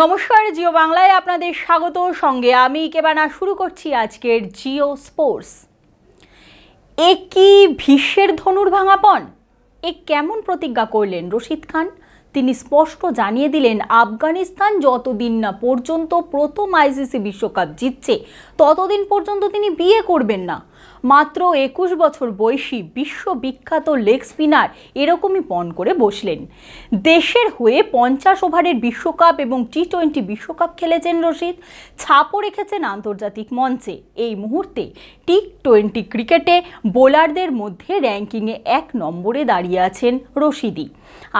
নমস্কার জিও বাংলায় আপনাদের স্বাগত সঙ্গে আমি কেবানা শুরু করছি আজকের জিও স্পোর্টস এ কি ভীষ্মের ধনুর ভাঙাপন এ কেমন প্রতিজ্ঞা করলেন রশিদ খান তিনি স্পষ্ট জানিয়ে দিলেন আফগানিস্তান যতদিন না পর্যন্ত প্রথম আইসিসি বিশ্বকাপ জিতছে ততদিন পর্যন্ত তিনি বিয়ে করবেন না মাত্র একুশ বছর বয়সী বিশ্ববিখ্যাত লেগ স্পিনার এরকমই পণ করে বসলেন দেশের হয়ে পঞ্চাশ ওভারের বিশ্বকাপ এবং টি টোয়েন্টি বিশ্বকাপ খেলেছেন রশিদ ছাপও রেখেছেন আন্তর্জাতিক মঞ্চে এই মুহূর্তে টি টোয়েন্টি ক্রিকেটে বোলারদের মধ্যে র্যাঙ্কিংয়ে এক নম্বরে দাঁড়িয়ে আছেন রশিদি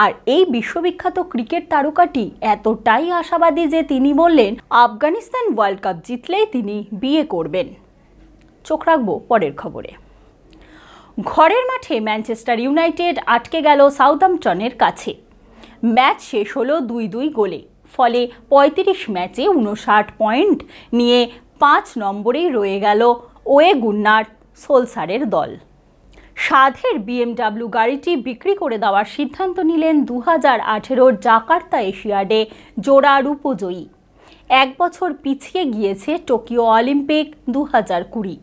আর এই বিশ্ববিখ্যাত ক্রিকেট তারকাটি এতটাই আশাবাদী যে তিনি বললেন আফগানিস্তান ওয়ার্ল্ড কাপ জিতলেই তিনি বিয়ে করবেন চোখ রাখব পরের খবরে ঘরের মাঠে ম্যানচেস্টার ইউনাইটেড আটকে গেল সাউদাম্পটনের কাছে ম্যাচ শেষ হলো দুই দুই গোলে ফলে ৩৫ ম্যাচে উনষাট পয়েন্ট নিয়ে পাঁচ নম্বরেই রয়ে গেল ওয়ে গুন্নার সোলসারের দল সাধের বিএমডাব্লিউ গাড়িটি বিক্রি করে দেওয়ার সিদ্ধান্ত নিলেন দু হাজার আঠেরোর জাকার্তা এশিয়াডে জোড়া রূপজয়ী এক বছর পিছিয়ে গিয়েছে টোকিও অলিম্পিক দু হাজার কুড়ি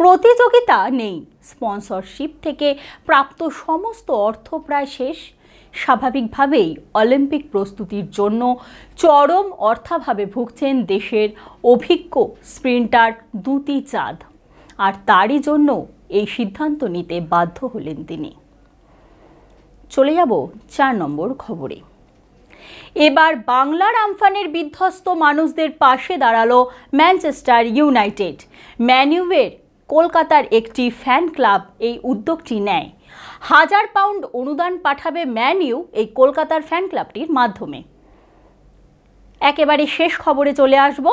প্রতিযোগিতা নেই স্পন্সরশিপ থেকে প্রাপ্ত সমস্ত অর্থ প্রায় শেষ স্বাভাবিকভাবেই অলিম্পিক প্রস্তুতির জন্য চরম অর্থাভাবে ভুগছেন দেশের অভিজ্ঞ স্প্রিন্টার দুতি চাঁদ আর তারই জন্য এই সিদ্ধান্ত নিতে বাধ্য হলেন তিনি চলে যাব চার নম্বর খবরে এবার বাংলার আমফানের বিধ্বস্ত মানুষদের পাশে দাঁড়ালো ম্যানচেস্টার ইউনাইটেড ম্যানিউয়ের কলকাতার একটি ফ্যান ক্লাব এই উদ্যোগটি নেয় হাজার পাউন্ড অনুদান পাঠাবে ম্যানিউ এই কলকাতার ফ্যান ক্লাবটির মাধ্যমে একেবারে শেষ খবরে চলে আসবো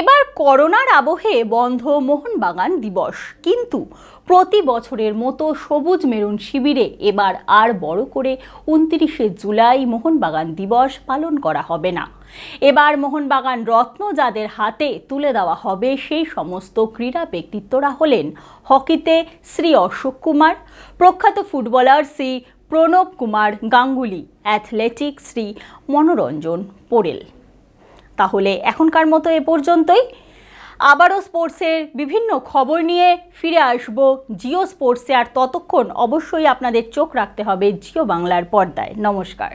এবার করোনার আবহে বন্ধ মোহনবাগান দিবস কিন্তু প্রতি বছরের মতো সবুজ মেরুন শিবিরে এবার আর বড় করে উনত্রিশে জুলাই মোহনবাগান দিবস পালন করা হবে না এবার মোহনবাগান রত্ন যাদের হাতে তুলে দেওয়া হবে সেই সমস্ত ক্রীড়া ব্যক্তিত্বরা হলেন হকিতে শ্রী অশোক কুমার প্রখ্যাত ফুটবলার শ্রী প্রণব কুমার গাঙ্গুলি অ্যাথলেটিক শ্রী মনোরঞ্জন পোরেল তাহলে এখনকার মতো এ পর্যন্তই আবারও স্পোর্টসের বিভিন্ন খবর নিয়ে ফিরে আসব জিও স্পোর্টসে আর ততক্ষণ অবশ্যই আপনাদের চোখ রাখতে হবে জিও বাংলার পর্দায় নমস্কার